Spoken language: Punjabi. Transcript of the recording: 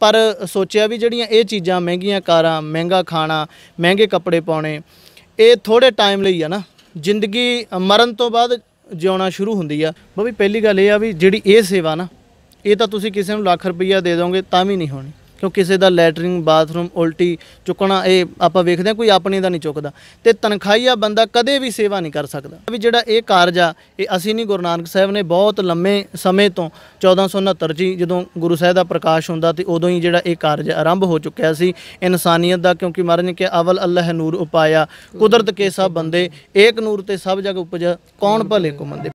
ਪਰ ਸੋਚਿਆ ਵੀ ਜਿਹੜੀਆਂ ਇਹ ਚੀਜ਼ਾਂ ਮਹਿੰਗੀਆਂ ਕਾਰਾਂ ਮਹਿੰਗਾ ਖਾਣਾ ਮਹਿੰਗੇ ਕੱਪੜੇ ਪਾਉਣੇ ਇਹ ਥੋੜੇ ਟਾਈਮ ਲਈ ਆ ਨਾ ਜ਼ਿੰਦਗੀ ਮਰਨ ਤੋਂ ਬਾਅਦ ਜਿਉਣਾ ਸ਼ੁਰੂ ਹੁੰਦੀ ਆ ਬਈ ਪਹਿਲੀ ਗੱਲ ਇਹ ਆ ਵੀ ਜਿਹੜੀ ਇਹ ਸੇਵਾ ਨਾ ਇਹ ਤਾਂ ਤੁਸੀਂ ਕਿਸੇ ਨੂੰ ਲੱਖ ਰੁਪਈਆ ਦੇ ਦੋਗੇ ਤਾਂ ਵੀ ਨਹੀਂ ਹੋਣੀ ਕਿਉਂ ਕਿਸੇ ਦਾ ਲੈਟਰਿੰਗ ਬਾਥਰੂਮ ਉਲਟੀ ਚੁੱਕਣਾ ਇਹ ਆਪਾਂ ਵੇਖਦੇ ਆ ਕੋਈ ਆਪਣੇ ਦਾ ਨਹੀਂ ਚੁੱਕਦਾ ਤੇ ਤਨਖਾਈਆ ਬੰਦਾ ਕਦੇ ਵੀ ਸੇਵਾ ਨਹੀਂ ਕਰ ਸਕਦਾ ਵੀ ਜਿਹੜਾ ਇਹ ਕਾਰਜ ਆ ਇਹ ਅਸੀਂ ਨਹੀਂ ਗੁਰੂ ਨਾਨਕ ਸਾਹਿਬ ਨੇ ਬਹੁਤ ਲੰਮੇ ਸਮੇਂ ਤੋਂ 1469 ਜੀ ਜਦੋਂ ਗੁਰੂ ਸਾਹਿਬ ਦਾ ਪ੍ਰਕਾਸ਼ ਹੁੰਦਾ ਤੇ ਉਦੋਂ ਹੀ ਜਿਹੜਾ ਇਹ ਕਾਰਜ ਆਰੰਭ ਹੋ ਚੁੱਕਿਆ ਸੀ ਇਨਸਾਨੀਅਤ ਦਾ ਕਿਉਂਕਿ ਮਹਾਰਾਜ ਨੇ ਕਿਹਾ ਅਵਲ ਅੱਲਾਹ ਨੂਰ ਉਪਾਇਆ ਕੁਦਰਤ ਕੇ ਸਭ ਬੰਦੇ ਏਕ ਨੂਰ ਤੇ ਸਭ ਜਗ ਉਪਜ ਕੌਣ ਭਲੇ ਕੋ ਮੰਦੇ